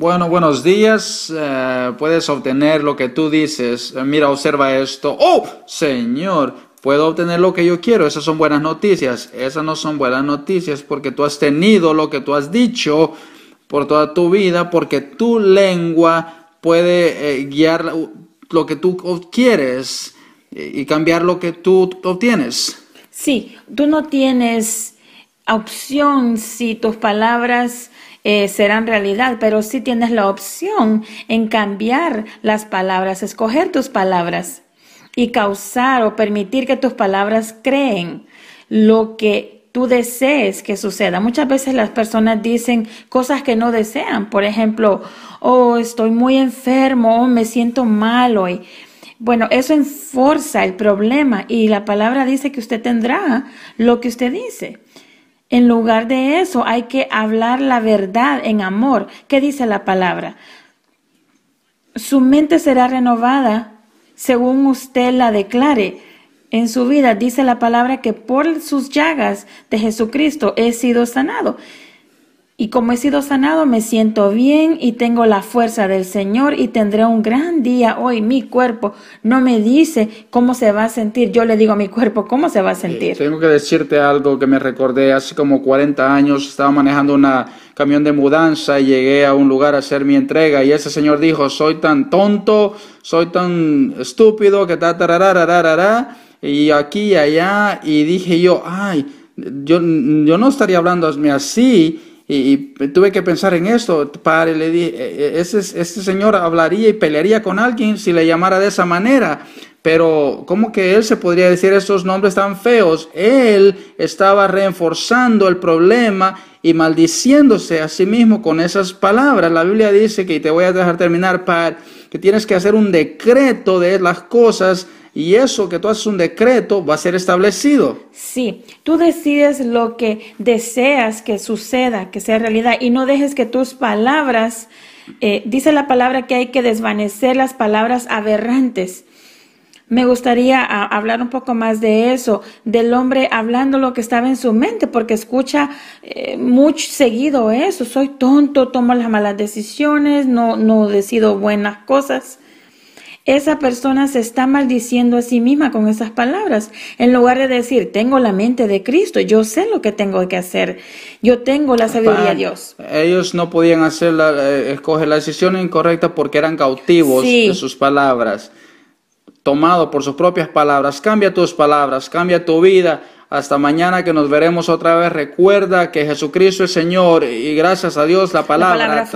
Bueno, buenos días. Eh, puedes obtener lo que tú dices. Eh, mira, observa esto. ¡Oh, Señor! Puedo obtener lo que yo quiero. Esas son buenas noticias. Esas no son buenas noticias porque tú has tenido lo que tú has dicho por toda tu vida, porque tu lengua puede eh, guiar lo que tú quieres y cambiar lo que tú obtienes. Sí, tú no tienes opción si tus palabras eh, serán realidad, pero sí tienes la opción en cambiar las palabras, escoger tus palabras y causar o permitir que tus palabras creen lo que tú desees que suceda. Muchas veces las personas dicen cosas que no desean, por ejemplo, oh, estoy muy enfermo, oh, me siento mal hoy. Bueno, eso enforza el problema y la palabra dice que usted tendrá lo que usted dice. En lugar de eso, hay que hablar la verdad en amor. ¿Qué dice la palabra? Su mente será renovada según usted la declare. En su vida dice la palabra que por sus llagas de Jesucristo he sido sanado. Y como he sido sanado, me siento bien y tengo la fuerza del Señor y tendré un gran día hoy. Mi cuerpo no me dice cómo se va a sentir. Yo le digo a mi cuerpo cómo se va a eh, sentir. tengo que decirte algo que me recordé hace como 40 años. Estaba manejando un camión de mudanza y llegué a un lugar a hacer mi entrega. Y ese señor dijo, soy tan tonto, soy tan estúpido que ta, Y aquí y allá. Y dije yo, ay, yo, yo no estaría hablando así y, tuve que pensar en esto, padre, le dije, e, ese, este señor hablaría y pelearía con alguien si le llamara de esa manera, pero ¿cómo que él se podría decir esos nombres tan feos? Él estaba reforzando el problema y maldiciéndose a sí mismo con esas palabras. La Biblia dice que, y te voy a dejar terminar, padre, que tienes que hacer un decreto de las cosas y eso que tú haces un decreto va a ser establecido. Sí, tú decides lo que deseas que suceda, que sea realidad y no dejes que tus palabras, eh, dice la palabra que hay que desvanecer las palabras aberrantes. Me gustaría ah, hablar un poco más de eso, del hombre hablando lo que estaba en su mente, porque escucha eh, mucho seguido eso, soy tonto, tomo las malas decisiones, no, no decido buenas cosas esa persona se está maldiciendo a sí misma con esas palabras. En lugar de decir, tengo la mente de Cristo, yo sé lo que tengo que hacer, yo tengo la sabiduría de Dios. Ellos no podían hacer eh, escoger la decisión incorrecta porque eran cautivos de sus palabras, tomado por sus propias palabras. Cambia tus palabras, cambia tu vida. Hasta mañana que nos veremos otra vez. Recuerda que Jesucristo es Señor y gracias a Dios la palabra. La palabra